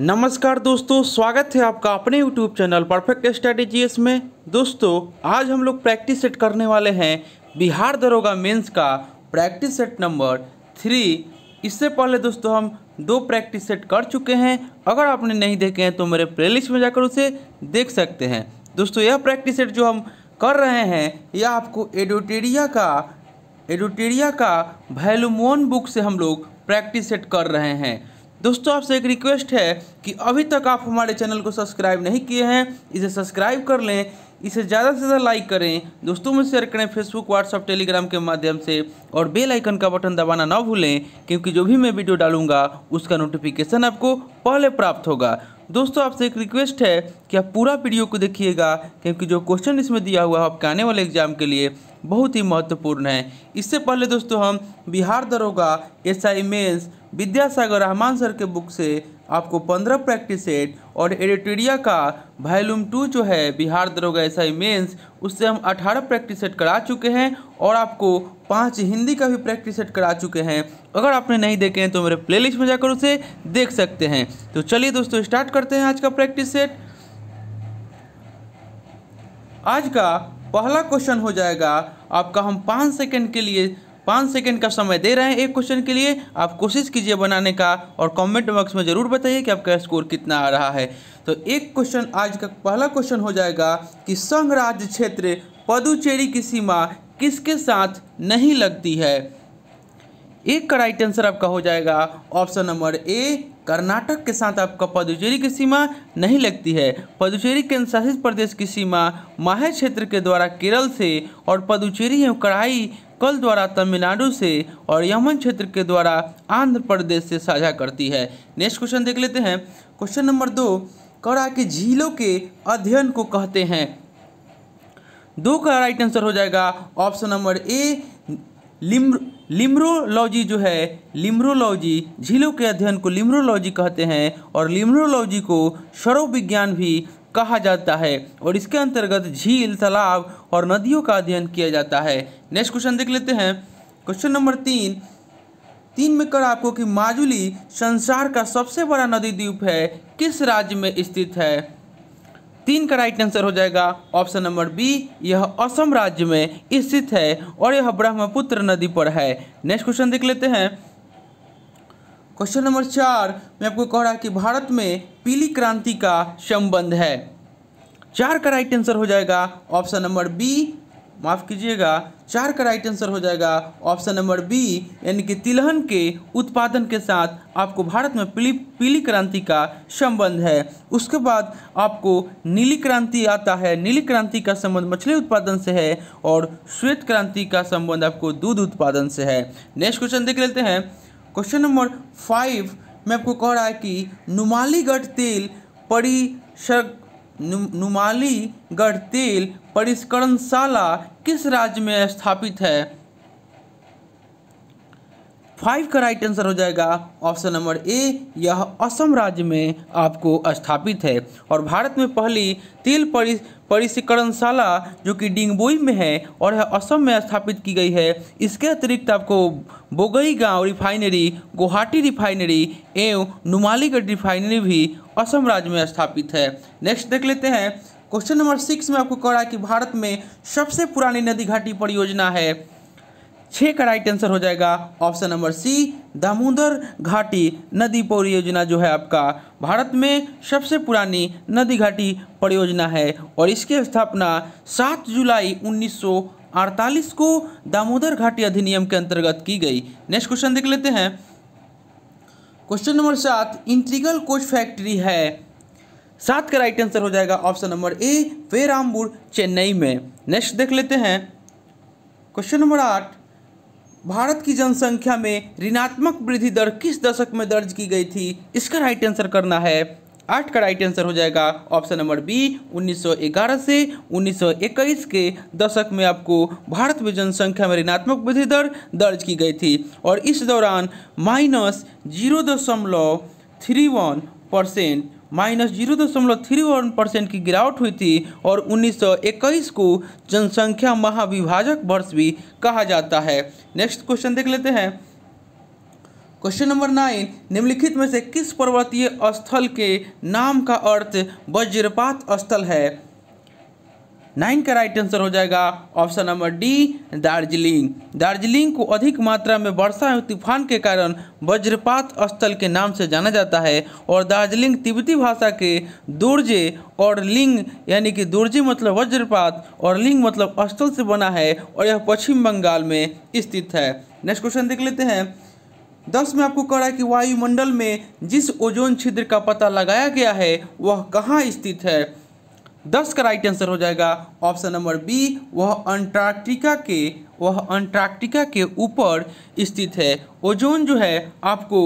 नमस्कार दोस्तों स्वागत है आपका अपने यूट्यूब चैनल परफेक्ट स्ट्रेटेजीज में दोस्तों आज हम लोग प्रैक्टिस सेट करने वाले हैं बिहार दरोगा मेंस का प्रैक्टिस सेट नंबर थ्री इससे पहले दोस्तों हम दो प्रैक्टिस सेट कर चुके हैं अगर आपने नहीं देखे हैं तो मेरे प्लेलिस्ट में जाकर उसे देख सकते हैं दोस्तों यह प्रैक्टिस सेट जो हम कर रहे हैं यह आपको एडोटेरिया का एडोटेरिया का वैलुमोन बुक से हम लोग प्रैक्टिस सेट कर रहे हैं दोस्तों आपसे एक रिक्वेस्ट है कि अभी तक आप हमारे चैनल को सब्सक्राइब नहीं किए हैं इसे सब्सक्राइब कर लें इसे ज़्यादा से ज़्यादा लाइक करें दोस्तों में शेयर करें फेसबुक व्हाट्सअप टेलीग्राम के माध्यम से और बेल आइकन का बटन दबाना ना भूलें क्योंकि जो भी मैं वीडियो डालूंगा उसका नोटिफिकेशन आपको पहले प्राप्त होगा दोस्तों आपसे एक रिक्वेस्ट है कि आप पूरा वीडियो को देखिएगा क्योंकि जो क्वेश्चन इसमें दिया हुआ है आपके आने वाले एग्जाम के लिए बहुत ही महत्वपूर्ण है इससे पहले दोस्तों हम बिहार दरोगा S I mains Vidyasagar Rahman sir के बुक से आपको पंद्रह प्रैक्टिस सेट और एडिटेरिया का वैल्यूम टू जो है बिहार दरोगा एस आई मेन्स उससे हम अठारह प्रैक्टिस सेट करा चुके हैं और आपको पांच हिंदी का भी प्रैक्टिस सेट करा चुके हैं अगर आपने नहीं देखे हैं तो मेरे प्लेलिस्ट में जाकर उसे देख सकते हैं तो चलिए दोस्तों स्टार्ट करते हैं आज का प्रैक्टिस सेट आज का पहला क्वेश्चन हो जाएगा आपका हम पाँच सेकेंड के लिए पाँच सेकेंड का समय दे रहे हैं एक क्वेश्चन के लिए आप कोशिश कीजिए बनाने का और कमेंट बॉक्स में ज़रूर बताइए कि आपका स्कोर कितना आ रहा है तो एक क्वेश्चन आज का पहला क्वेश्चन हो जाएगा कि संघ राज्य क्षेत्र पदुचेरी की सीमा किसके साथ नहीं लगती है एक का राइट आंसर आपका हो जाएगा ऑप्शन नंबर ए कर्नाटक के साथ आपका पदुचेरी की सीमा नहीं लगती है पदुचेरी केंद्र शासित प्रदेश की सीमा माहे क्षेत्र के द्वारा केरल से और पदुचेरी एवं कड़ाई कल द्वारा तमिलनाडु से और यमन क्षेत्र के द्वारा आंध्र प्रदेश से साझा करती है नेक्स्ट क्वेश्चन देख लेते हैं क्वेश्चन नंबर दो कड़ा के झीलों के अध्ययन को कहते हैं दो का राइट आंसर हो जाएगा ऑप्शन नंबर ए लिम्र लिम्रोलॉजी जो है लिम्रोलॉजी झीलों के अध्ययन को लिम्रोलॉजी कहते हैं और लिम्रोलॉजी को सर्व विज्ञान भी कहा जाता है और इसके अंतर्गत झील तालाब और नदियों का अध्ययन किया जाता है नेक्स्ट क्वेश्चन देख लेते हैं क्वेश्चन नंबर तीन तीन में कर आपको कि माजुली संसार का सबसे बड़ा नदी द्वीप है किस राज्य में स्थित है तीन का राइट आंसर हो जाएगा ऑप्शन नंबर बी यह असम राज्य में स्थित है और यह ब्रह्मपुत्र नदी पर है नेक्स्ट क्वेश्चन देख लेते हैं क्वेश्चन नंबर चार मैं आपको कह रहा कि भारत में पीली क्रांति का संबंध है चार का राइट आंसर हो जाएगा ऑप्शन नंबर बी माफ कीजिएगा चार का राइट आंसर हो जाएगा ऑप्शन नंबर बी यानी कि तिलहन के उत्पादन के साथ आपको भारत में पीली पीली क्रांति का संबंध है उसके बाद आपको नीली क्रांति आता है नीली क्रांति का संबंध मछली उत्पादन से है और श्वेत क्रांति का संबंध आपको दूध उत्पादन से है नेक्स्ट क्वेश्चन देख लेते हैं क्वेश्चन नंबर फाइव में आपको कह रहा है कि नुमालीगढ़ तेल परिसर नु, नुमालीगढ़ तेल परिष्करणशाला किस राज्य में स्थापित है फाइव का राइट आंसर हो जाएगा ऑप्शन नंबर ए यह असम राज्य में आपको स्थापित है और भारत में पहली तेल परि परिसकरणशाला जो कि डिंगबोई में है और यह असम में स्थापित की गई है इसके अतिरिक्त आपको बोगई गांव रिफाइनरी गुवाहाटी रिफाइनरी एवं नुमालीगढ़ रिफाइनरी भी असम राज्य में स्थापित है नेक्स्ट देख लेते हैं क्वेश्चन नंबर सिक्स में आपको कह रहा है कि भारत में सबसे पुरानी नदी घाटी परियोजना है छः का राइट आंसर हो जाएगा ऑप्शन नंबर सी दामोदर घाटी नदी परियोजना जो है आपका भारत में सबसे पुरानी नदी घाटी परियोजना है और इसकी स्थापना 7 जुलाई 1948 को दामोदर घाटी अधिनियम के अंतर्गत की गई नेक्स्ट क्वेश्चन देख लेते हैं क्वेश्चन नंबर सात इंट्रीगल कोच फैक्ट्री है सात का राइट आंसर हो जाएगा option number A Perambur Chennai में नेक्स्ट देख लेते हैं क्वेश्चन नंबर आठ भारत की जनसंख्या में ऋणात्मक वृद्धि दर किस दशक में दर्ज की गई थी इसका राइट आंसर करना है आठ का राइट आंसर हो जाएगा ऑप्शन नंबर बी 1911 से 1921 के दशक में आपको भारत में जनसंख्या में ऋणात्मक वृद्धि दर दर्ज की गई थी और इस दौरान माइनस जीरो दशमलव three one percent minus zero दशमलव थ्री वन परसेंट की गिरावट हुई थी और 1921 को जनसंख्या महाविभाजक वर्ष भी कहा जाता है नेक्स्ट क्वेश्चन देख लेते हैं क्वेश्चन नंबर नाइन निम्नलिखित में से किस पर्वतीय स्थल के नाम का अर्थ वज्रपात स्थल है नाइन का राइट आंसर हो जाएगा option number D Darjeeling Darjeeling को अधिक मात्रा में वर्षा एवं तूफान के कारण वज्रपात स्थल के नाम से जाना जाता है और दार्जिलिंग तिब्बती भाषा के दुर्जे और लिंग यानी कि दुर्जे मतलब वज्रपात और लिंग मतलब स्थल से बना है और यह पश्चिम बंगाल में स्थित है नेक्स्ट क्वेश्चन देख लेते हैं दस में आपको कह रहा है कि वायुमंडल में जिस ओजोन छिद्र का पता लगाया गया है वह कहाँ स्थित है दस का राइट आंसर हो जाएगा ऑप्शन नंबर बी वह अंटार्कटिका के वह अंटार्कटिका के ऊपर स्थित है ओजोन जो है आपको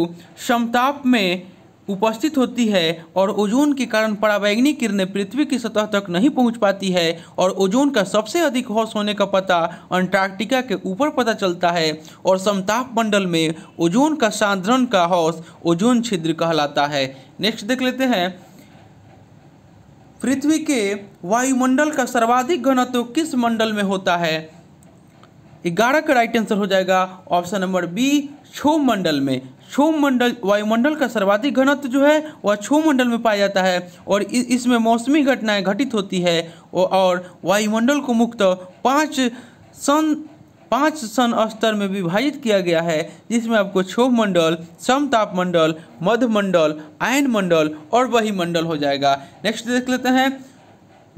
समताप में उपस्थित होती है और ओजोन के कारण पराबैंगनी किरणें पृथ्वी की सतह तक नहीं पहुंच पाती है और ओजोन का सबसे अधिक हौस होने का पता अंटार्कटिका के ऊपर पता चलता है और समताप मंडल में ओजोन का सांद्रण का हौस ओजोन छिद्र कहलाता है नेक्स्ट देख लेते हैं पृथ्वी के वायुमंडल का सर्वाधिक घनत्व किस मंडल में होता है ग्यारह का राइट आंसर हो जाएगा ऑप्शन नंबर बी क्षोभ मंडल में क्षोभ मंडल वायुमंडल का सर्वाधिक घनत्व जो है वह क्षोभ मंडल में पाया जाता है और इसमें मौसमी घटनाएं घटित होती है और वायुमंडल को मुक्त पाँच सन पांच सन स्तर में विभाजित किया गया है जिसमें आपको क्षोभ मंडल समताप मंडल मध्य मंडल आयन मंडल और वही मंडल हो जाएगा नेक्स्ट देख लेते हैं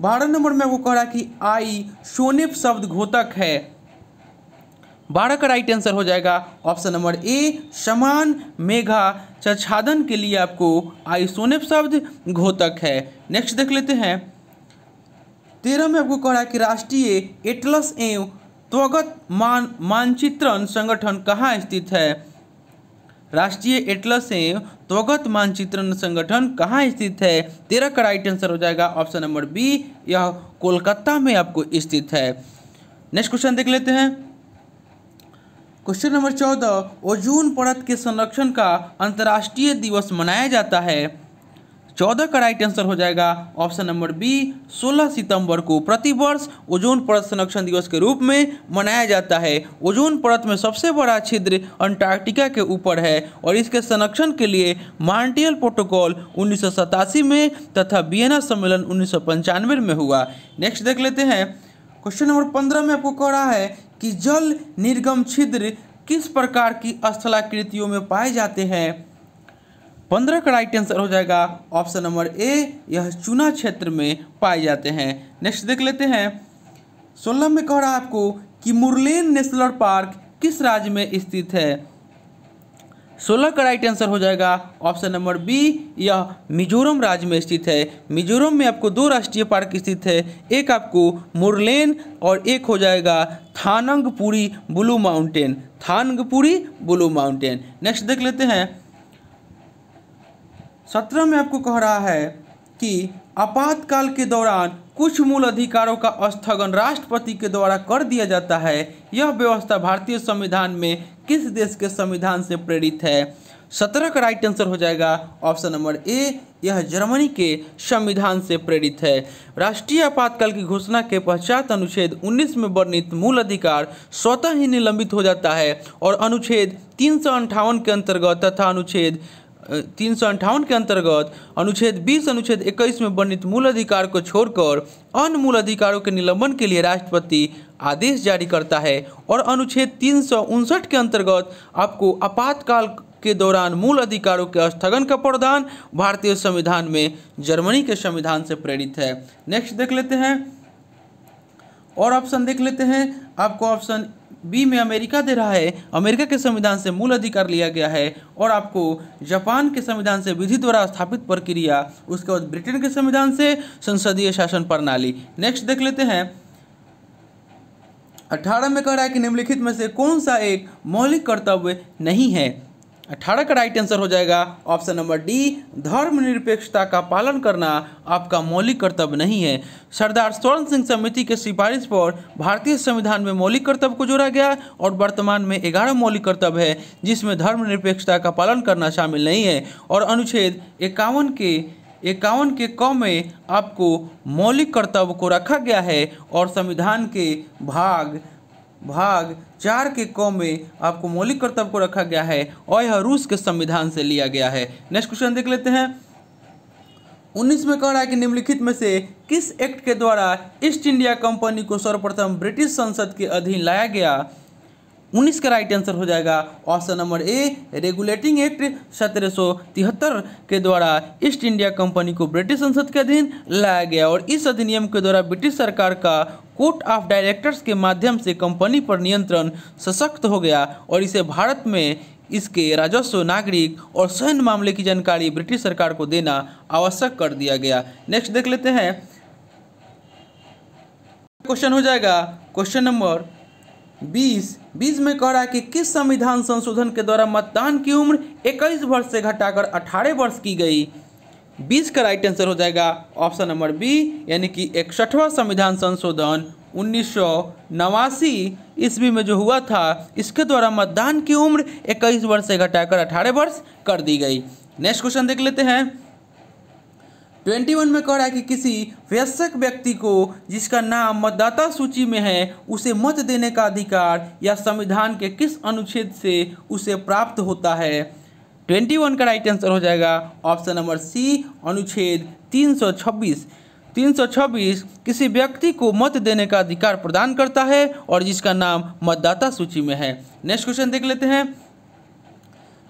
बारह नंबर में आपको कह रहा है कि आई सोने शब्द घोतक है बारह का राइट आंसर हो जाएगा ऑप्शन नंबर ए समान मेघा चछादन के लिए आपको आई सोने शब्द घोतक है नेक्स्ट देख लेते हैं तेरह में आपको कह रहा है कि राष्ट्रीय एटलस एवं त्वगत मान मानचित्रण संगठन कहाँ स्थित है राष्ट्रीय एटलस से त्वगत मानचित्रण संगठन कहाँ स्थित है तेरह का राइट आंसर हो जाएगा ऑप्शन नंबर बी यह कोलकाता में आपको स्थित है नेक्स्ट क्वेश्चन देख लेते हैं क्वेश्चन नंबर चौदह ओजून परत के संरक्षण का अंतर्राष्ट्रीय दिवस मनाया जाता है चौदह का राइट आंसर हो जाएगा ऑप्शन नंबर बी 16 सितंबर को प्रतिवर्ष ओजोन परत संरक्षण दिवस के रूप में मनाया जाता है ओजोन परत में सबसे बड़ा छिद्र अंटार्कटिका के ऊपर है और इसके संरक्षण के लिए मार्टियल प्रोटोकॉल उन्नीस में तथा बियना सम्मेलन उन्नीस में हुआ नेक्स्ट देख लेते हैं क्वेश्चन नंबर पंद्रह में आपको कह रहा है कि जल निर्गम छिद्र किस प्रकार की स्थलाकृतियों में पाए जाते हैं पंद्रह का राइट आंसर हो जाएगा ऑप्शन नंबर ए यह चुना क्षेत्र में पाए जाते हैं नेक्स्ट देख लेते हैं सोलह में कह रहा है आपको कि मुरलेन नेशनल पार्क किस राज्य में स्थित है सोलह का राइट आंसर हो जाएगा ऑप्शन नंबर बी यह मिजोरम राज्य में स्थित है मिजोरम में आपको दो राष्ट्रीय पार्क स्थित है एक आपको मुरलेन और एक हो जाएगा थानंगपुरी ब्लू माउंटेन थानंगपुरी ब्लू माउंटेन नेक्स्ट देख लेते हैं सत्रह में आपको कह रहा है कि आपातकाल के दौरान कुछ मूल अधिकारों का स्थगन राष्ट्रपति के द्वारा कर दिया जाता है यह व्यवस्था भारतीय संविधान में किस देश के संविधान से प्रेरित है सत्रह का राइट आंसर हो जाएगा ऑप्शन नंबर ए यह जर्मनी के संविधान से प्रेरित है राष्ट्रीय आपातकाल की घोषणा के पश्चात अनुच्छेद 19 में वर्णित मूल अधिकार स्वतः ही निलंबित हो जाता है और अनुच्छेद तीन के अंतर्गत तथा अनुच्छेद तीन सौ अंठावन के अंतर्गत अनुच्छेद 20 अनुच्छेद 21 में वर्णित मूल अधिकार को छोड़कर अन्य मूल अधिकारों के निलंबन के लिए राष्ट्रपति आदेश जारी करता है और अनुच्छेद तीन सौ उनसठ के अंतर्गत आपको आपातकाल के दौरान मूल अधिकारों के स्थगन का प्रावधान भारतीय संविधान में जर्मनी के संविधान से प्रेरित है नेक्स्ट देख लेते हैं और ऑप्शन देख लेते हैं आपको ऑप्शन बी में अमेरिका दे रहा है अमेरिका के संविधान से मूल अधिकार लिया गया है और आपको जापान के संविधान से विधि द्वारा स्थापित प्रक्रिया उसके बाद ब्रिटेन के संविधान से संसदीय शासन प्रणाली नेक्स्ट देख लेते हैं अठारह में कह रहा है कि निम्नलिखित में से कौन सा एक मौलिक कर्तव्य नहीं है अठारह का राइट आंसर हो जाएगा ऑप्शन नंबर डी धर्मनिरपेक्षता का पालन करना आपका मौलिक कर्तव्य नहीं है सरदार स्वर्ण सिंह समिति के सिफारिश पर भारतीय संविधान में मौलिक कर्तव्य को जोड़ा गया और वर्तमान में ग्यारह मौलिक कर्तव्य है जिसमें धर्मनिरपेक्षता का पालन करना शामिल नहीं है और अनुच्छेद इक्यावन के इक्यावन के क में आपको मौलिक कर्तव्य को रखा गया है और संविधान के भाग भाग चार के क में आपको मौलिक कर्तव्य को रखा गया है और यह रूस के संविधान से लिया गया है नेक्स्ट क्वेश्चन देख लेते हैं उन्नीस में कह रहा है कि निम्नलिखित में से किस एक्ट के द्वारा ईस्ट इंडिया कंपनी को सर्वप्रथम ब्रिटिश संसद के अधीन लाया गया उन्नीस का राइट आंसर हो जाएगा option number A regulating act सत्रह के द्वारा ईस्ट इंडिया कंपनी को ब्रिटिश संसद के अधीन लाया गया और इस अधिनियम के द्वारा ब्रिटिश सरकार का कोर्ट ऑफ डायरेक्टर्स के माध्यम से कंपनी पर नियंत्रण सशक्त हो गया और इसे भारत में इसके राजस्व नागरिक और सैन्य मामले की जानकारी ब्रिटिश सरकार को देना आवश्यक कर दिया गया नेक्स्ट देख लेते हैं क्वेश्चन हो जाएगा क्वेश्चन नंबर बीस बीस में कह रहा है कि किस संविधान संशोधन के द्वारा मतदान की उम्र इक्कीस वर्ष से घटाकर अठारह वर्ष की गई बीस का राइट आंसर हो जाएगा ऑप्शन नंबर बी यानी कि इकसठवा संविधान संशोधन उन्नीस सौ नवासी ईस्वी में जो हुआ था इसके द्वारा मतदान की उम्र इक्कीस वर्ष से घटाकर अठारह वर्ष कर दी गई नेक्स्ट क्वेश्चन देख लेते हैं ट्वेंटी वन में कह रहा है कि किसी व्यस्क व्यक्ति को जिसका नाम मतदाता सूची में है उसे मत देने का अधिकार या संविधान के किस अनुच्छेद से उसे प्राप्त होता है ट्वेंटी वन का राइट आंसर हो जाएगा ऑप्शन नंबर सी अनुच्छेद तीन सौ छब्बीस 326 किसी व्यक्ति को मत देने का अधिकार प्रदान करता है और जिसका नाम मतदाता सूची में है नेक्स्ट क्वेश्चन देख लेते हैं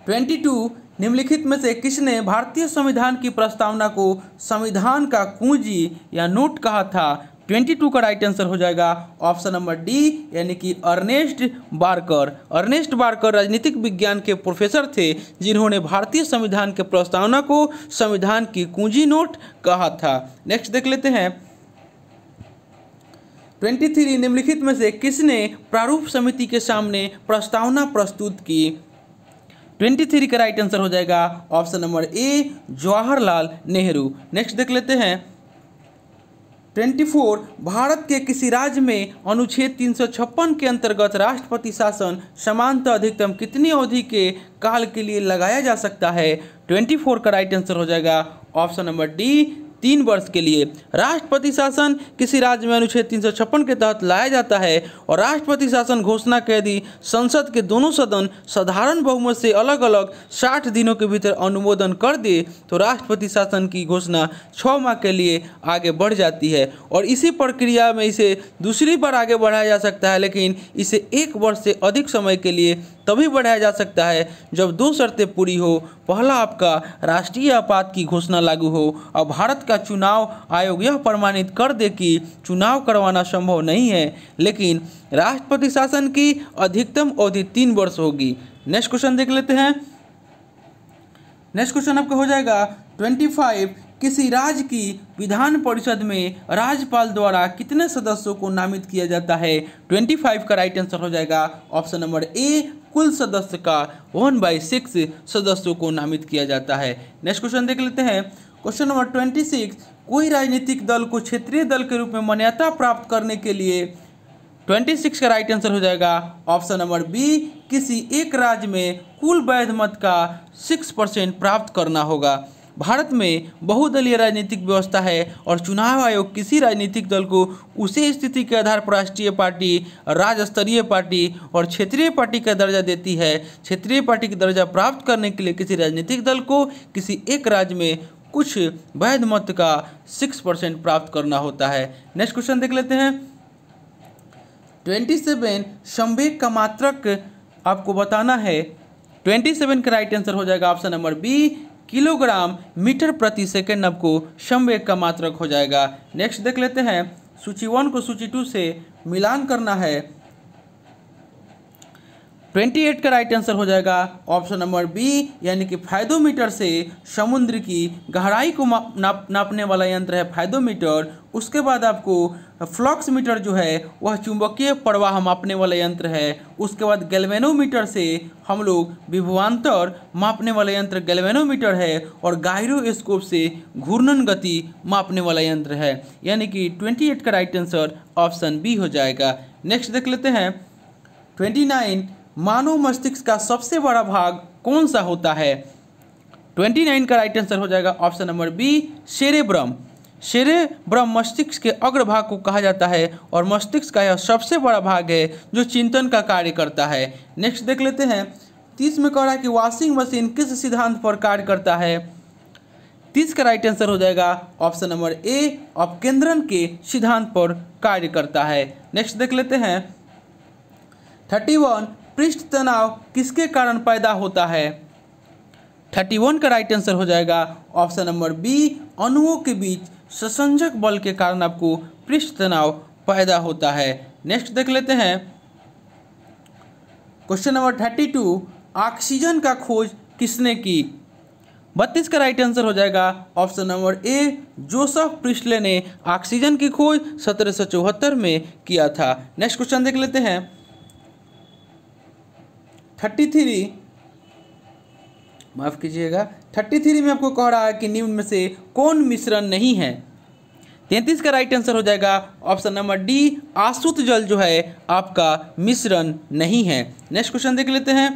22 निम्नलिखित में से किसने भारतीय संविधान की प्रस्तावना को संविधान का कुंजी या नोट कहा था 22 का राइट आंसर हो जाएगा ऑप्शन नंबर डी यानी कि अर्नेस्ट बारकर अर्नेस्ट बारकर राजनीतिक विज्ञान के प्रोफेसर थे जिन्होंने भारतीय संविधान के प्रस्तावना को संविधान की कुंजी नोट कहा था नेक्स्ट देख लेते हैं 23 निम्नलिखित में से किसने प्रारूप समिति के सामने प्रस्तावना प्रस्तुत की ट्वेंटी थ्री का राइट आंसर हो जाएगा option number A Jawaharlal Nehru next देख लेते हैं ट्वेंटी फोर भारत के किसी राज्य में अनुच्छेद तीन सौ छप्पन के अंतर्गत राष्ट्रपति शासन समानता अधिकतम कितनी अवधि के काल के लिए लगाया जा सकता है ट्वेंटी फोर का राइट आंसर हो जाएगा ऑप्शन नंबर डी तीन वर्ष के लिए राष्ट्रपति शासन किसी राज्य में अनुच्छेद तीन के तहत लाया जाता है और राष्ट्रपति शासन घोषणा यदि संसद के दोनों सदन साधारण बहुमत से अलग अलग साठ दिनों के भीतर अनुमोदन कर दे तो राष्ट्रपति शासन की घोषणा छः माह के लिए आगे बढ़ जाती है और इसी प्रक्रिया में इसे दूसरी बार आगे बढ़ाया जा सकता है लेकिन इसे एक वर्ष से अधिक समय के लिए तभी बढ़ाया जा सकता है जब दो शर्तें पूरी हो पहला आपका राष्ट्रीय आपात की घोषणा लागू हो और भारत का चुनाव आयोग यह प्रमाणित कर दे कि चुनाव करवाना संभव नहीं है लेकिन राष्ट्रपति शासन की अधिकतम अवधि तीन वर्ष होगी नेक्स्ट क्वेश्चन देख लेते हैं नेक्स्ट क्वेश्चन आपका हो जाएगा ट्वेंटी फाइव किसी राज्य की विधान परिषद में राज्यपाल द्वारा कितने सदस्यों को नामित किया जाता है 25 का राइट आंसर हो जाएगा ऑप्शन नंबर ए कुल सदस्य का वन बाई सिक्स सदस्यों को नामित किया जाता है नेक्स्ट क्वेश्चन देख लेते हैं क्वेश्चन नंबर ट्वेंटी सिक्स कोई राजनीतिक दल को क्षेत्रीय दल के रूप में मान्यता प्राप्त करने के लिए ट्वेंटी सिक्स का राइट आंसर हो जाएगा ऑप्शन नंबर बी किसी एक राज्य में कुल वैध मत का सिक्स परसेंट प्राप्त करना होगा भारत में बहुदलीय राजनीतिक व्यवस्था है और चुनाव आयोग किसी राजनीतिक दल को उसी स्थिति के आधार पर राष्ट्रीय पार्टी राज्य स्तरीय पार्टी और क्षेत्रीय पार्टी का दर्जा देती है क्षेत्रीय पार्टी का दर्जा प्राप्त करने के लिए किसी राजनीतिक दल को किसी एक राज्य में कुछ वैध मत का सिक्स परसेंट प्राप्त करना होता है नेक्स्ट क्वेश्चन देख लेते हैं ट्वेंटी सेवन संवेग का मात्रक आपको बताना है ट्वेंटी सेवन का राइट आंसर हो जाएगा option number B kilogram metre प्रति सेकेंड आपको संवेग का मात्रक हो जाएगा नेक्स्ट देख लेते हैं सूची वन को सूची टू से मिलान करना है ट्वेंटी एट का राइट आंसर हो जाएगा ऑप्शन नंबर बी यानी कि फायदोमीटर से समुद्र की गहराई को नाप नापने वाला यंत्र है फायदोमीटर उसके बाद आपको फ्लॉक्स मीटर जो है वह चुंबकीय प्रवाह मापने वाला यंत्र है उसके बाद गैल्वेनोमीटर से हम लोग विभवान्तर मापने वाला यंत्र गैल्वेनोमीटर है और गायरोस्कोप से घूर्णन गति मापने वाला यंत्र है यानी कि एट का राइट आंसर ऑप्शन बी हो जाएगा नेक्स्ट देख लेते हैं नाइन मानव मस्तिष्क का सबसे बड़ा भाग कौन सा होता है 29 का राइट आंसर हो जाएगा option number B cerebrum cerebrum मस्तिष्क के अग्रभाग को कहा जाता है और मस्तिष्क का यह सबसे बड़ा भाग है जो चिंतन का कार्य करता है नेक्स्ट देख लेते हैं तीस में कह रहा है कि वॉशिंग मशीन किस सिद्धांत पर कार्य करता है तीस का राइट आंसर हो जाएगा ऑप्शन नंबर ए अपकेंद्रन के सिद्धांत पर कार्य करता है नेक्स्ट देख लेते हैं थर्टी वन पृष्ठ तनाव किसके कारण पैदा होता है थर्टी वन का राइट आंसर हो जाएगा ऑप्शन नंबर बी अणुओं के बीच ससंजक बल के कारण आपको पृष्ठ तनाव पैदा होता है नेक्स्ट देख लेते हैं question number thirty two oxygen का खोज किसने की बत्तीस का राइट आंसर हो जाएगा option number A Joseph Priestley ने ऑक्सीजन की खोज सत्रह में किया था नेक्स्ट क्वेश्चन देख लेते हैं थर्टी थ्री माफ़ कीजिएगा थर्टी थ्री में आपको कह रहा है कि निम्न में से कौन मिश्रण नहीं है तैंतीस का राइट आंसर हो जाएगा ऑप्शन नंबर डी आसुत जल जो है आपका मिश्रण नहीं है नेक्स्ट क्वेश्चन देख लेते हैं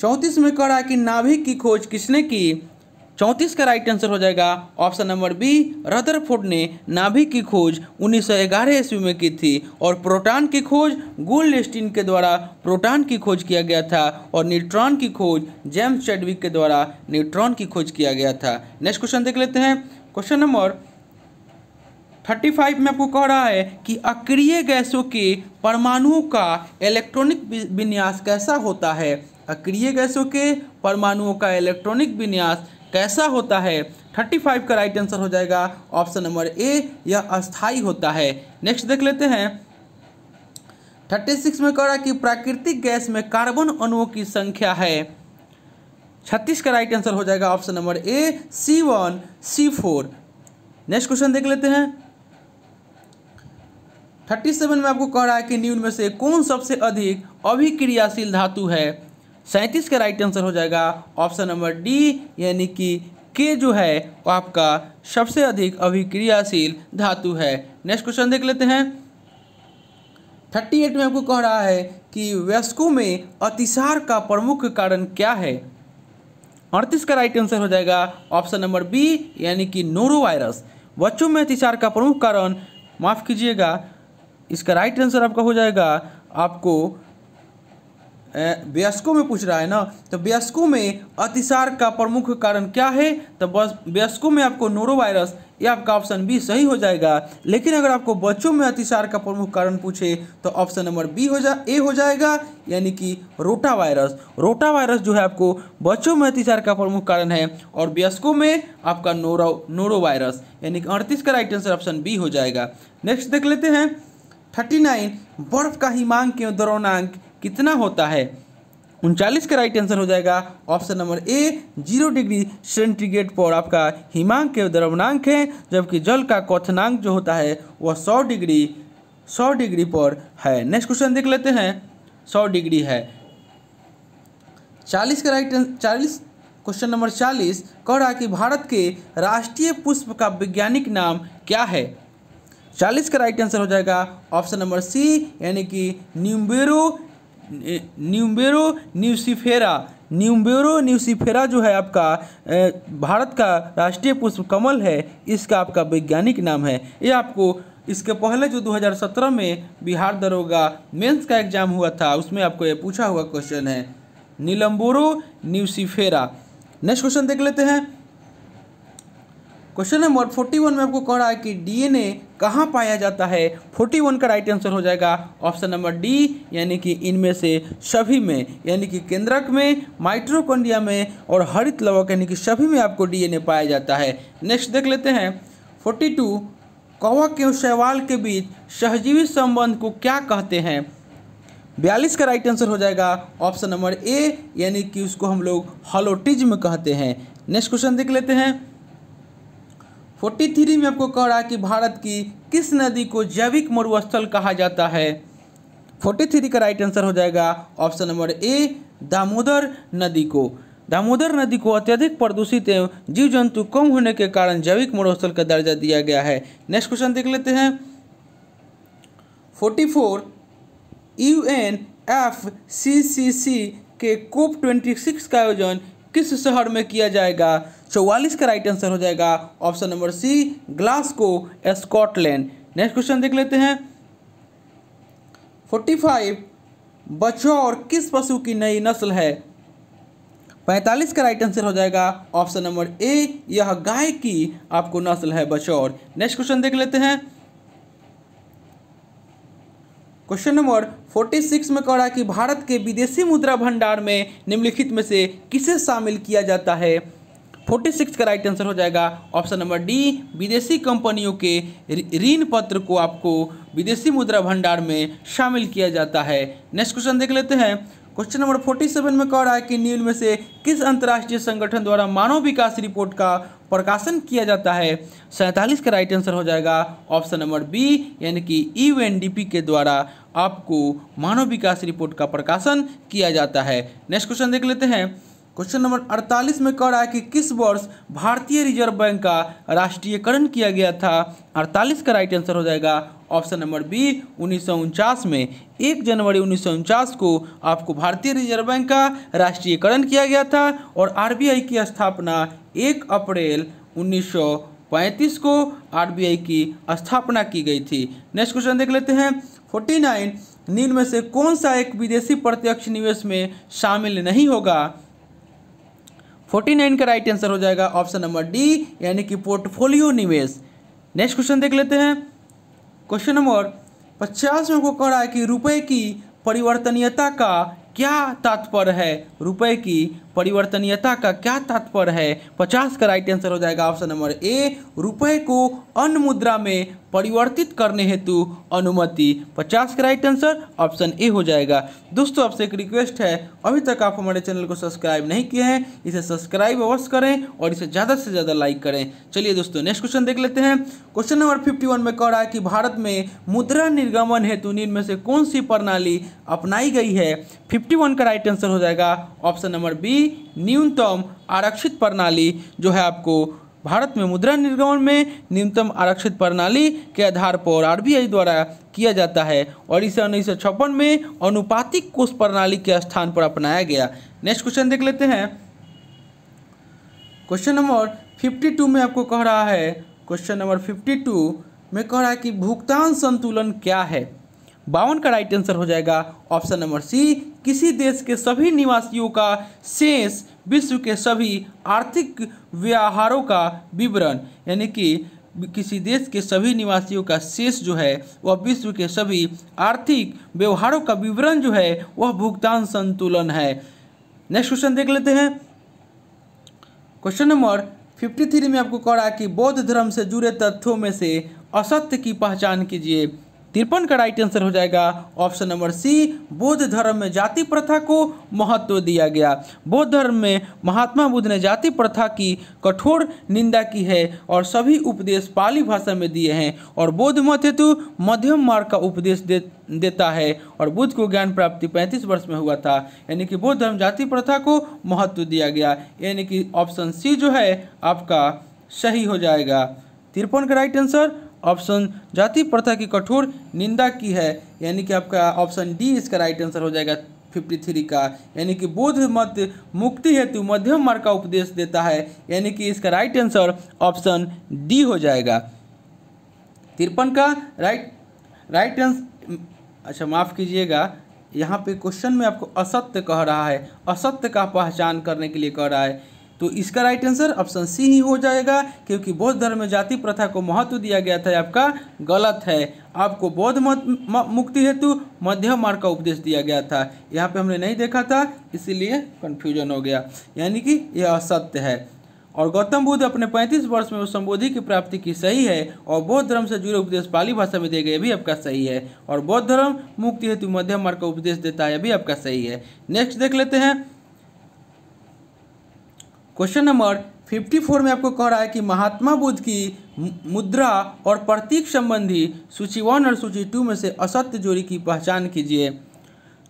चौंतीस में कह रहा है कि नाभिक की खोज किसने की चौंतीस का राइट आंसर हो जाएगा ऑप्शन नंबर बी रदरफोर्ड ने नाभि की खोज 1911 ईस्वी में की थी और प्रोटॉन की खोज गोल्ड के द्वारा प्रोटॉन की खोज किया गया था और न्यूट्रॉन की खोज जेम्स चैडविक के द्वारा न्यूट्रॉन की खोज किया गया था नेक्स्ट क्वेश्चन देख लेते हैं क्वेश्चन नंबर थर्टी फाइव में आपको कह रहा है कि अक्रिय गैसों के परमाणुओं का इलेक्ट्रॉनिक विन्यास कैसा होता है अक्रिय गैसों के परमाणुओं का इलेक्ट्रॉनिक विन्यास कैसा होता है 35 का राइट आंसर हो जाएगा ऑप्शन नंबर ए यह अस्थाई होता है नेक्स्ट देख लेते हैं 36 में कह रहा कि प्राकृतिक गैस में कार्बन अणुओं की संख्या है छत्तीस का राइट आंसर हो जाएगा option number A C one C four next question देख लेते हैं थर्टी सेवन में आपको कह रहा है कि न्यून में से कौन सबसे अधिक अभिक्रियाशील धातु है सैंतीस का राइट आंसर हो जाएगा ऑप्शन नंबर डी यानी कि के जो है वो आपका सबसे अधिक अभिक्रियाशील धातु है नेक्स्ट क्वेश्चन देख लेते हैं थर्टी एट में आपको कह रहा है कि वयस्कों में अतिसार का प्रमुख कारण क्या है अड़तीस का राइट आंसर हो जाएगा ऑप्शन नंबर बी यानी कि नोरो वायरस बच्चों में अतिसार का प्रमुख कारण माफ़ कीजिएगा इसका राइट आंसर आपका हो जाएगा आपको वयस्कों में पूछ रहा है ना तो वयस्कों में अतिसार का प्रमुख कारण क्या है तो बस वयस्कों में आपको नोरोवायरस ये आपका ऑप्शन बी सही हो जाएगा लेकिन अगर आपको बच्चों में अतिसार का प्रमुख कारण पूछे तो ऑप्शन नंबर बी हो जा ए हो जाएगा यानी कि रोटा वायरस रोटा वायरस जो है आपको बच्चों में अतिसार का प्रमुख कारण है और वयस्कों में आपका नोरो वायरस यानी कि अड़तीस का राइट आंसर ऑप्शन बी हो जाएगा नेक्स्ट देख लेते हैं थर्टी नाइन बर्फ का हिमांक क्यों दौरान कितना होता है उनचालीस का राइट आंसर हो जाएगा option number A zero degree centigrade पर आपका हिमांक के द्रवनांक है जबकि जल का क्वनांक जो होता है वह सौ डिग्री सौ डिग्री पर है नेक्स्ट क्वेश्चन देख लेते हैं सौ डिग्री है चालीस का राइट चालीस क्वेश्चन नंबर चालीस कह रहा कि भारत के राष्ट्रीय पुष्प का वैज्ञानिक नाम क्या है चालीस का राइट आंसर हो जाएगा ऑप्शन नंबर सी यानी कि न्यूम्बेरो न्यूम्बेरो न्यूसीफेरा न्यूम्बेरो न्यूसीफेरा जो है आपका भारत का राष्ट्रीय पुष्प कमल है इसका आपका वैज्ञानिक नाम है ये आपको इसके पहले जो 2017 में बिहार दरोगा मेंस का एग्जाम हुआ था उसमें आपको ये पूछा हुआ क्वेश्चन है नीलम्बोरो न्यूसीफेरा नेक्स्ट क्वेश्चन देख लेते हैं क्वेश्चन नंबर 41 में आपको कह रहा है कि डीएनए कहाँ पाया जाता है 41 का राइट आंसर हो जाएगा ऑप्शन नंबर डी यानी कि इनमें से सभी में यानी कि केंद्रक में माइट्रोकोंडिया में और हरित लवक यानी कि सभी में आपको डीएनए पाया जाता है नेक्स्ट देख लेते हैं 42 कवक एवं शैवाल के बीच सहजीवी संबंध को क्या कहते हैं बयालीस का राइट आंसर हो जाएगा ऑप्शन नंबर ए यानी कि उसको हम लोग हलोटिज्म कहते हैं नेक्स्ट क्वेश्चन देख लेते हैं 43 में आपको कह रहा है कि भारत की किस नदी को जैविक मरुस्थल कहा जाता है 43 का राइट आंसर हो जाएगा ऑप्शन नंबर ए दामोदर नदी को दामोदर नदी को अत्यधिक प्रदूषित एवं जीव जंतु कम होने के कारण जैविक मरुस्थल का दर्जा दिया गया है नेक्स्ट क्वेश्चन देख लेते हैं 44 एन एफ सी सी सी के कोप सिक्स का आयोजन किस शहर में किया जाएगा चौवालीस का राइट आंसर हो जाएगा option number C Glasgow Scotland next question देख लेते हैं फोर्टी फाइव बछौर और किस पशु की नई नस्ल है पैंतालीस का राइट आंसर हो जाएगा ऑप्शन नंबर ए यह गाय की आपको नस्ल है बछौर नेक्स्ट क्वेश्चन देख लेते हैं क्वेश्चन नंबर 46 में कह रहा है कि भारत के विदेशी मुद्रा भंडार में निम्नलिखित में से किसे शामिल किया जाता है 46 का राइट आंसर हो जाएगा ऑप्शन नंबर डी विदेशी कंपनियों के ऋण पत्र को आपको विदेशी मुद्रा भंडार में शामिल किया जाता है नेक्स्ट क्वेश्चन देख लेते हैं क्वेश्चन नंबर 47 में कह रहा है कि निम्न में से किस अंतर्राष्ट्रीय संगठन द्वारा मानव विकास रिपोर्ट का प्रकाशन किया जाता है सैंतालीस का राइट आंसर हो जाएगा ऑप्शन नंबर बी यानी कि यूएनडीपी e के द्वारा आपको मानव विकास रिपोर्ट का प्रकाशन किया जाता है नेक्स्ट क्वेश्चन देख लेते हैं क्वेश्चन नंबर 48 में कह रहा है कि किस वर्ष भारतीय रिजर्व बैंक का राष्ट्रीयकरण किया गया था 48 का राइट आंसर हो जाएगा ऑप्शन नंबर बी उन्नीस में एक जनवरी उन्नीस को आपको भारतीय रिजर्व बैंक का राष्ट्रीयकरण किया गया था और आरबीआई की स्थापना एक अप्रैल उन्नीस पैंतीस को आरबीआई की स्थापना की गई थी नेक्स्ट क्वेश्चन देख लेते हैं 49 निम्न में से कौन सा एक विदेशी प्रत्यक्ष निवेश में शामिल नहीं होगा 49 का राइट आंसर हो जाएगा ऑप्शन नंबर डी यानी कि पोर्टफोलियो निवेश नेक्स्ट क्वेश्चन देख लेते हैं क्वेश्चन नंबर पचास में को कह रहा है कि रुपए की परिवर्तनीयता का क्या तात्पर्य है रुपए की परिवर्तनीयता का क्या तात्पर्य है पचास का राइट आंसर हो जाएगा ऑप्शन नंबर ए रुपए को अन्य मुद्रा में परिवर्तित करने हेतु अनुमति पचास का राइट आंसर ऑप्शन ए हो जाएगा दोस्तों आपसे एक रिक्वेस्ट है अभी तक आप हमारे चैनल को सब्सक्राइब नहीं किए हैं इसे सब्सक्राइब अवश्य करें और इसे ज़्यादा से ज़्यादा लाइक करें चलिए दोस्तों नेक्स्ट क्वेश्चन देख लेते हैं क्वेश्चन नंबर फिफ्टी वन में कह रहा है कि भारत में मुद्रा निर्गमन हेतु निम्न से कौन सी प्रणाली अपनाई गई है फिफ्टी वन का राइट आंसर हो जाएगा ऑप्शन नंबर बी न्यूनतम आरक्षित प्रणाली जो है आपको भारत में मुद्रा निर्गमन में न्यूनतम आरक्षित प्रणाली के आधार पर आरबीआई द्वारा किया जाता है और इसे उन्नीस में अनुपातिक कोष प्रणाली के स्थान पर अपनाया गया नेक्स्ट क्वेश्चन देख लेते हैं क्वेश्चन नंबर 52 में आपको कह रहा है क्वेश्चन नंबर 52 में कह रहा है कि भुगतान संतुलन क्या है बावन का राइट आंसर हो जाएगा ऑप्शन नंबर सी किसी देश के सभी निवासियों का शेष विश्व के सभी आर्थिक व्यवहारों का विवरण यानी कि किसी देश के सभी निवासियों का शेष जो है वह विश्व के सभी आर्थिक व्यवहारों का विवरण जो है वह भुगतान संतुलन है नेक्स्ट क्वेश्चन देख लेते हैं क्वेश्चन नंबर फिफ्टी थ्री में आपको कह रहा है कि बौद्ध धर्म से जुड़े तथ्यों में से असत्य की पहचान कीजिए तिरपन का राइट आंसर हो जाएगा ऑप्शन नंबर सी बौद्ध धर्म में जाति प्रथा को महत्व दिया गया बौद्ध धर्म में महात्मा बुद्ध ने जाति प्रथा की कठोर निंदा की है और सभी उपदेश पाली भाषा में दिए हैं और बौद्ध मत हेतु मध्यम मार्ग का उपदेश दे देता है और बुद्ध को ज्ञान प्राप्ति पैंतीस वर्ष में हुआ था यानी कि बौद्ध धर्म जाति प्रथा को महत्व दिया गया यानी कि ऑप्शन सी जो है आपका सही हो जाएगा तिरपन का राइट आंसर ऑप्शन जाति प्रथा की कठोर निंदा की है यानी कि आपका ऑप्शन डी इसका राइट आंसर हो जाएगा फिफ्टी थ्री का यानी कि बोध मत मुक्ति हेतु मध्यम मार्ग का उपदेश देता है यानी कि इसका राइट आंसर ऑप्शन डी हो जाएगा तिरपन का राइट राइट आंसर अच्छा माफ़ कीजिएगा यहाँ पे क्वेश्चन में आपको असत्य कह रहा है असत्य का पहचान करने के लिए कह रहा है तो इसका राइट आंसर ऑप्शन सी ही हो जाएगा क्योंकि बौद्ध धर्म में जाति प्रथा को महत्व दिया गया था आपका गलत है आपको बौद्ध मुक्ति हेतु मध्यम मार्ग का उपदेश दिया गया था यहाँ पे हमने नहीं देखा था इसीलिए कन्फ्यूजन हो गया यानी कि यह असत्य है और गौतम बुद्ध अपने 35 वर्ष में उस संबोधि की प्राप्ति की सही है और बौद्ध धर्म से जुड़े उपदेश पाली भाषा में दिए गए भी आपका सही है और बौद्ध धर्म मुक्ति हेतु मध्यम मार्ग का उपदेश देता है भी आपका सही है नेक्स्ट देख लेते हैं क्वेश्चन नंबर 54 में आपको कह रहा है कि महात्मा बुद्ध की मुद्रा और प्रतीक संबंधी सूची वन और सूची टू में से असत्य जोड़ी की पहचान कीजिए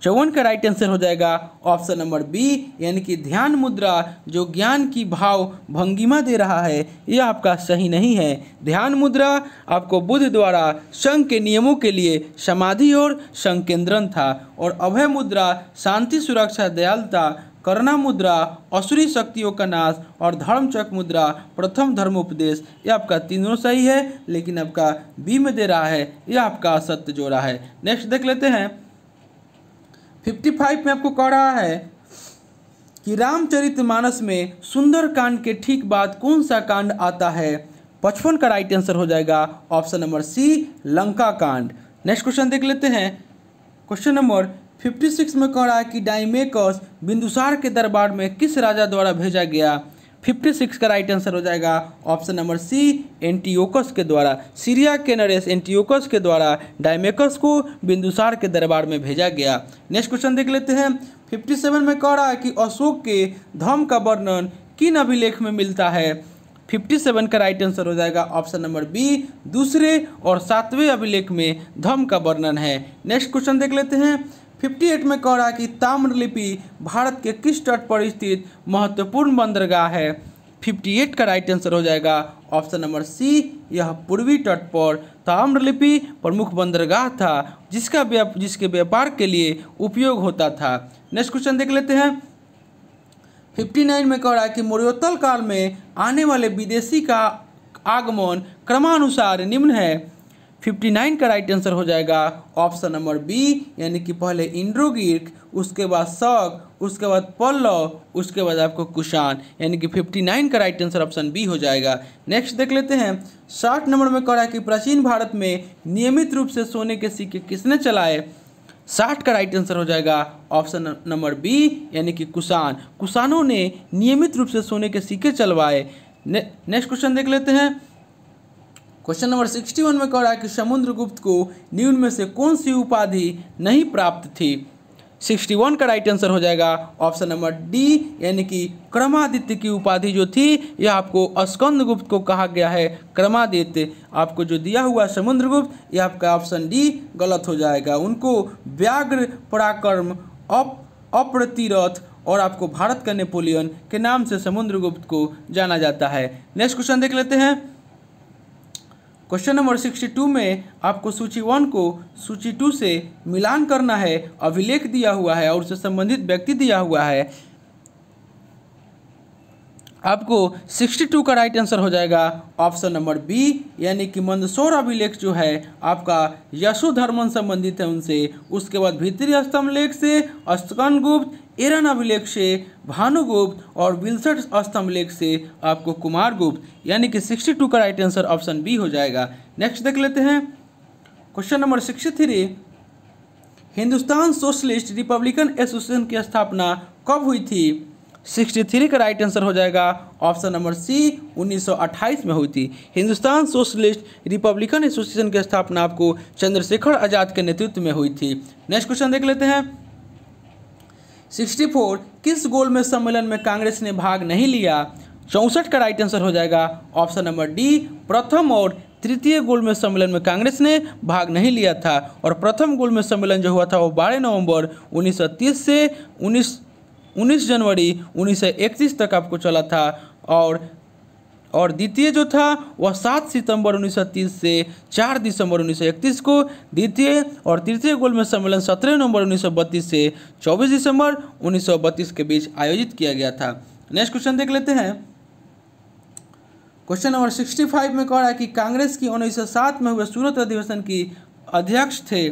चौवन का राइट आंसर हो जाएगा ऑप्शन नंबर बी यानी कि ध्यान मुद्रा जो ज्ञान की भाव भंगिमा दे रहा है यह आपका सही नहीं है ध्यान मुद्रा आपको बुद्ध द्वारा संघ के नियमों के लिए समाधि और संकेंद्रण था और अभय मुद्रा शांति सुरक्षा दयालता करुणा मुद्रा असुरी शक्तियों का नाश और धर्मचक मुद्रा प्रथम धर्म उपदेश ये आपका तीनों सही है लेकिन आपका बी में दे रहा है यह आपका असत्य जोड़ा है नेक्स्ट देख लेते हैं 55 में आपको कह रहा है कि रामचरितमानस में सुंदर कांड के ठीक बाद कौन सा कांड आता है पचपन का राइट आंसर हो जाएगा ऑप्शन नंबर सी लंका कांड नेक्स्ट क्वेश्चन देख लेते हैं क्वेश्चन नंबर 56 में कह रहा है कि डाइमेकस बिंदुसार के दरबार में किस राजा द्वारा भेजा गया 56 का राइट आंसर हो जाएगा ऑप्शन नंबर सी एंटीओकस के द्वारा सीरिया के नरेश एंटीओकस के द्वारा डायमेकस को बिंदुसार के दरबार में भेजा गया नेक्स्ट क्वेश्चन देख लेते हैं 57 में कह रहा है कि अशोक के धम का वर्णन किन अभिलेख में मिलता है 57 का राइट आंसर हो जाएगा ऑप्शन नंबर बी दूसरे और सातवें अभिलेख में धम का वर्णन है नेक्स्ट क्वेश्चन देख लेते हैं एट में कह रहा है कि ताम्रलिपि भारत के किस तट पर स्थित महत्वपूर्ण बंदरगाह है 58 का राइट आंसर हो जाएगा ऑप्शन नंबर सी यह पूर्वी तट पर ताम्रलिपि प्रमुख बंदरगाह था जिसका व्याप जिसके व्यापार के लिए उपयोग होता था नेक्स्ट क्वेश्चन देख लेते हैं 59 में कह रहा है कि मौर्योत्तर काल में आने वाले विदेशी का आगमन क्रमानुसार निम्न है 59 का राइट आंसर हो जाएगा ऑप्शन नंबर बी यानी कि पहले इंड्रोगिर्क उसके बाद शक उसके बाद पल्लव उसके बाद आपको कुशान यानी कि 59 का राइट आंसर ऑप्शन बी हो जाएगा नेक्स्ट देख लेते हैं साठ नंबर में कह रहा है कि प्राचीन भारत में नियमित रूप से सोने के सिक्के किसने चलाए साठ का राइट आंसर हो जाएगा ऑप्शन नंबर बी यानी कि कुशान कुशानों ने नियमित रूप से सोने के सिक्के चलवाए नेक्स्ट क्वेश्चन देख लेते हैं क्वेश्चन नंबर सिक्सटी वन में कह रहा है कि समुद्रगुप्त को निम्न में से कौन सी उपाधि नहीं प्राप्त थी सिक्सटी वन का राइट आंसर हो जाएगा ऑप्शन नंबर डी यानी कि क्रमादित्य की उपाधि जो थी यह आपको स्कंदगुप्त को कहा गया है क्रमादित्य आपको जो दिया हुआ समुद्रगुप्त यह आपका ऑप्शन डी गलत हो जाएगा उनको व्याघ्र पराक्रम अप्रतिरथ और आपको भारत का नेपोलियन के नाम से समुद्रगुप्त को जाना जाता है नेक्स्ट क्वेश्चन देख लेते हैं क्वेश्चन नंबर सिक्सटी टू में आपको सूची वन को सूची टू से मिलान करना है अभिलेख दिया हुआ है और उससे संबंधित व्यक्ति दिया हुआ है आपको 62 का राइट आंसर हो जाएगा ऑप्शन नंबर बी यानी कि मंदसौर अभिलेख जो है आपका यशोधर्मन संबंधित है उनसे उसके बाद भित्री स्तंभ लेख से स्तकन गुप्त एरन अभिलेख से भानुगुप्त और विल्सट अस्तंभलेख से आपको कुमार गुप्त यानी कि 62 का राइट आंसर ऑप्शन बी हो जाएगा नेक्स्ट देख लेते हैं question number sixty three Hindustan socialist republican association की स्थापना कब हुई थी 63 का राइट आंसर हो जाएगा ऑप्शन नंबर सी 1928 में हुई थी हिंदुस्तान सोशलिस्ट रिपब्लिकन एसोसिएशन की स्थापना आपको चंद्रशेखर आज़ाद के नेतृत्व में हुई थी नेक्स्ट क्वेश्चन देख लेते हैं 64 किस गोल में सम्मेलन में कांग्रेस ने भाग नहीं लिया चौंसठ का राइट आंसर हो जाएगा ऑप्शन नंबर डी प्रथम और तृतीय गोल में सम्मेलन में कांग्रेस ने भाग नहीं लिया था और प्रथम गोल में सम्मेलन जो हुआ था वो बारह नवंबर 1930 से 19 19 जनवरी 1931 तक आपको चला था और और द्वितीय जो था वह सात सितंबर 1930 से 4 दिसंबर 1931 को द्वितीय और तृतीय गोलमेज सम्मेलन 17 नवंबर 1932 से 24 दिसंबर 1932 के बीच आयोजित किया गया था नेक्स्ट क्वेश्चन देख लेते हैं क्वेश्चन नंबर 65 में कह रहा है कि कांग्रेस की 1907 में हुए सूरत अधिवेशन की अध्यक्ष थे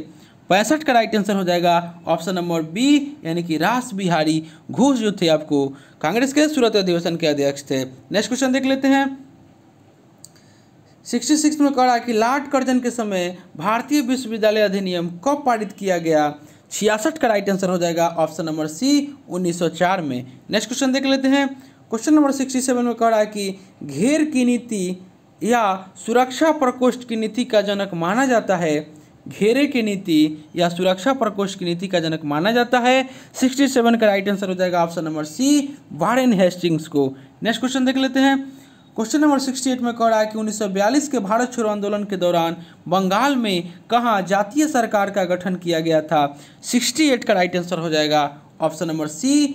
पैंसठ का राइट आंसर हो जाएगा ऑप्शन नंबर बी यानी कि रास बिहारी घोष जो थे आपको कांग्रेस के सूरत अधिवेशन के अध्यक्ष थे नेक्स्ट क्वेश्चन देख लेते हैं सिक्सटी सिक्स में कहा कि लाट कर्जन के समय भारतीय विश्वविद्यालय अधिनियम कब पारित किया गया छियासठ का राइट आंसर हो जाएगा ऑप्शन नंबर सी 1904 में नेक्स्ट क्वेश्चन देख लेते हैं क्वेश्चन नंबर सिक्सटी सेवन में कह रहा है कि घेर की नीति या सुरक्षा प्रकोष्ठ की नीति का जनक माना जाता है घेरे की नीति या सुरक्षा प्रकोष्ठ की नीति का जनक माना जाता है 67 का राइट आंसर हो जाएगा option number C Warren Hastings को नेक्स्ट क्वेश्चन देख लेते हैं क्वेश्चन नंबर 68 में कह रहा है कि 1942 के भारत छोड़ो आंदोलन के दौरान बंगाल में कहाँ जातीय सरकार का गठन किया गया था 68 का राइट आंसर हो जाएगा ऑप्शन नंबर सी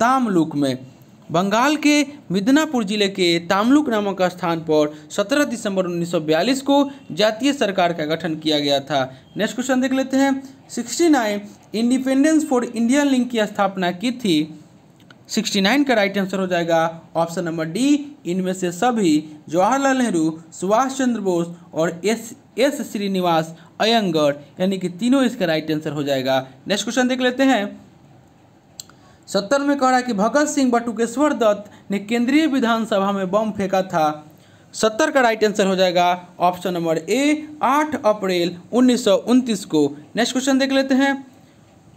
तामलुक में बंगाल के मिदनापुर जिले के तामलुक नामक स्थान पर 17 दिसंबर 1942 को जातीय सरकार का गठन किया गया था नेक्स्ट क्वेश्चन देख लेते हैं sixty nine independence for Indian link की स्थापना की थी 69 का राइट आंसर हो जाएगा ऑप्शन नंबर डी इनमें से सभी जवाहरलाल नेहरू सुभाष चंद्र बोस और एस एस श्रीनिवास अयंगर यानी कि तीनों इसका राइट आंसर हो जाएगा नेक्स्ट क्वेश्चन देख लेते हैं सत्तर में कह रहा है कि भगत सिंह बटुकेश्वर दत्त ने केंद्रीय विधानसभा में बम फेंका था सत्तर का राइट आंसर हो जाएगा ऑप्शन नंबर ए आठ अप्रैल उन्नीस को नेक्स्ट क्वेश्चन देख लेते हैं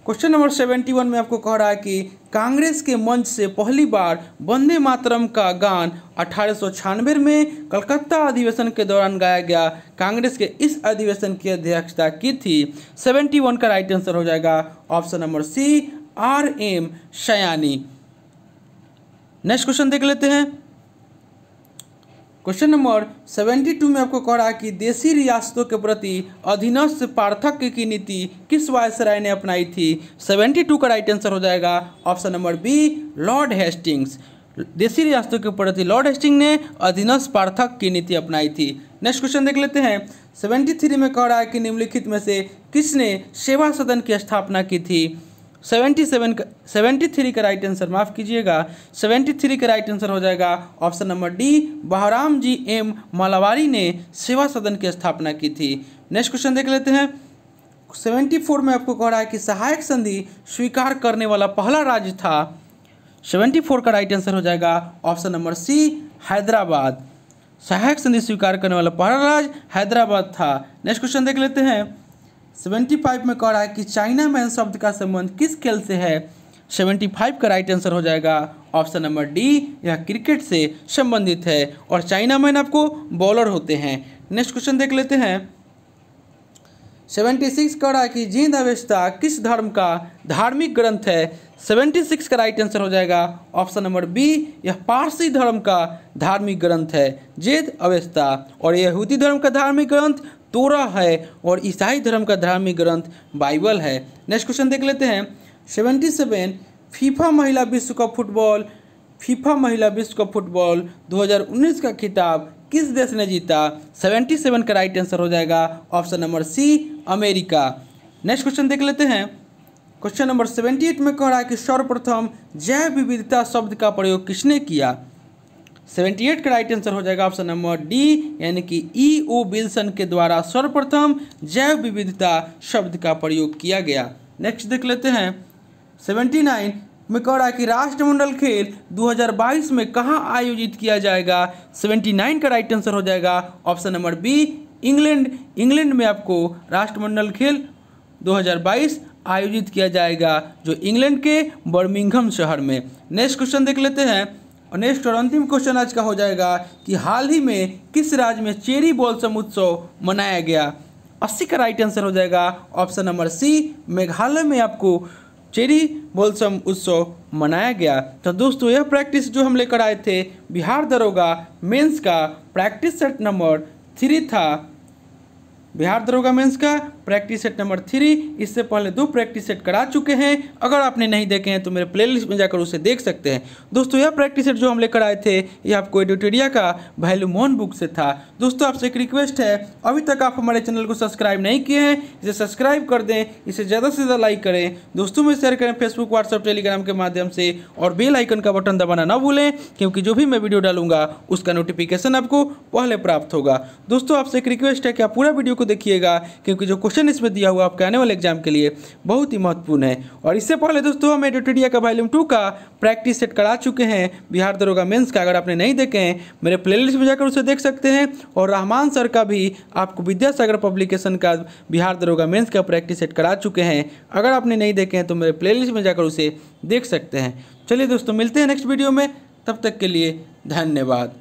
क्वेश्चन नंबर सेवेंटी वन में आपको कह रहा है कि कांग्रेस के मंच से पहली बार वंदे मातरम का गान अठारह में कलकत्ता अधिवेशन के दौरान गाया गया कांग्रेस के इस अधिवेशन की अध्यक्षता की थी सेवेंटी वन का राइट आंसर हो जाएगा option number C R M Sayani next question देख लेते हैं क्वेश्चन नंबर सेवेंटी टू में आपको कह रहा है कि देसी रियासतों के प्रति अधीनस्थ पार्थक्य की नीति किस वायसराय ने अपनाई थी सेवेंटी टू का राइट आंसर हो जाएगा option number B lord Hastings देसी रियासतों के प्रति लॉर्ड हेस्टिंग ने अधीनस्थ पार्थक की नीति अपनाई थी नेक्स्ट क्वेश्चन देख लेते हैं सेवेंटी थ्री में कह रहा है कि निम्नलिखित में से किसने सेवा सदन की स्थापना की थी सेवेंटी सेवन का सेवेंटी थ्री का राइट आंसर माफ़ कीजिएगा सेवेंटी थ्री का राइट आंसर हो जाएगा option number D Behramji M Malabari ने सेवा सदन की स्थापना की थी नेक्स्ट क्वेश्चन देख लेते हैं सेवेंटी फोर में आपको कह रहा है कि सहायक संधि स्वीकार करने वाला पहला राज्य था सेवेंटी फोर का राइट आंसर हो जाएगा ऑप्शन नंबर सी हैदराबाद सहायक संधि स्वीकार करने वाला पहला राज्य हैदराबाद था नेक्स्ट क्वेश्चन देख लेते हैं सेवेंटी फाइव में कह रहा है कि चाइना मैन शब्द का संबंध किस खेल से है सेवेंटी फाइव का राइट आंसर हो जाएगा ऑप्शन नंबर डी यह क्रिकेट से संबंधित है और चाइना मैन आपको बॉलर होते हैं नेक्स्ट क्वेश्चन देख लेते हैं सेवेंटी सिक्स कह रहा है कि जींद अवेस्ता किस धर्म का धार्मिक ग्रंथ है सेवेंटी सिक्स का राइट आंसर हो जाएगा ऑप्शन नंबर बी यह पारसी धर्म का धार्मिक ग्रंथ है जेद अवेस्ता और यहूदी धर्म का धार्मिक ग्रंथ तोरा है और ईसाई धर्म का धार्मिक ग्रंथ बाइबल है नेक्स्ट क्वेश्चन देख लेते हैं सेवेंटी सेवन फीफा महिला विश्व कप फुटबॉल फीफा महिला विश्व कप फुटबॉल 2019 का खिताब किस देश ने जीता 77 का राइट आंसर हो जाएगा option number C America next question देख लेते हैं क्वेश्चन नंबर 78 में कह रहा है कि सर्वप्रथम जैव विविधता शब्द का प्रयोग किसने किया सेवेंटी एट का राइट आंसर हो जाएगा ऑप्शन नंबर डी यानी कि ई ओ विल्सन के द्वारा सर्वप्रथम जैव विविधता शब्द का प्रयोग किया गया नेक्स्ट देख लेते हैं सेवेंटी नाइन मिकौड़ा की राष्ट्रमंडल खेल 2022 में कहाँ आयोजित किया जाएगा 79 का राइट आंसर हो जाएगा option number B England England में आपको राष्ट्रमंडल खेल 2022 आयोजित किया जाएगा जो इंग्लैंड के बर्मिंघम शहर में नेक्स्ट क्वेश्चन देख लेते हैं और नेक्स्ट और अंतिम क्वेश्चन आज का हो जाएगा कि हाल ही में किस राज्य में चेरी बोलसम उत्सव मनाया गया अस्सी का राइट आंसर हो जाएगा ऑप्शन नंबर सी मेघालय में आपको चेरी बोलसम उत्सव मनाया गया तो दोस्तों यह प्रैक्टिस जो हम लेकर आए थे बिहार दरोगा मेंस का प्रैक्टिस सेट नंबर थ्री था बिहार दरोगा मेंस का प्रैक्टिस सेट नंबर थ्री इससे पहले दो प्रैक्टिस सेट करा चुके हैं अगर आपने नहीं देखे हैं तो मेरे प्लेलिस्ट में जाकर उसे देख सकते हैं दोस्तों यह प्रैक्टिस सेट जो हम लेकर आए थे यह आपको एडिटोरिया का वैल्यू मोहन बुक से था दोस्तों आपसे एक रिक्वेस्ट है अभी तक आप हमारे चैनल को सब्सक्राइब नहीं किए हैं इसे सब्सक्राइब कर दें इसे ज़्यादा से ज़्यादा लाइक करें दोस्तों में शेयर करें फेसबुक व्हाट्सअप टेलीग्राम के माध्यम से और बेल आइकन का बटन दबाना ना भूलें क्योंकि जो भी मैं वीडियो डालूंगा उसका नोटिफिकेशन आपको पहले प्राप्त होगा दोस्तों आपसे एक रिक्वेस्ट है कि आप पूरा वीडियो को देखिएगा क्योंकि जो क्वेश्चन इसमें दिया हुआ आपके आने वाले एग्जाम के लिए बहुत ही महत्वपूर्ण है और इससे पहले दोस्तों हम एडिटोरिया का वॉल्यूम टू का प्रैक्टिस सेट करा चुके हैं बिहार दरोगा मेंस का अगर आपने नहीं देखे हैं मेरे प्लेलिस्ट में जाकर उसे देख सकते हैं और रहमान सर का भी आपको विद्यासागर पब्लिकेशन का बिहार दरोगा मेन्स का प्रैक्टिस सेट करा चुके हैं अगर आपने नहीं देखे हैं तो मेरे प्ले में जाकर उसे देख सकते हैं चलिए दोस्तों मिलते हैं नेक्स्ट वीडियो में तब तक के लिए धन्यवाद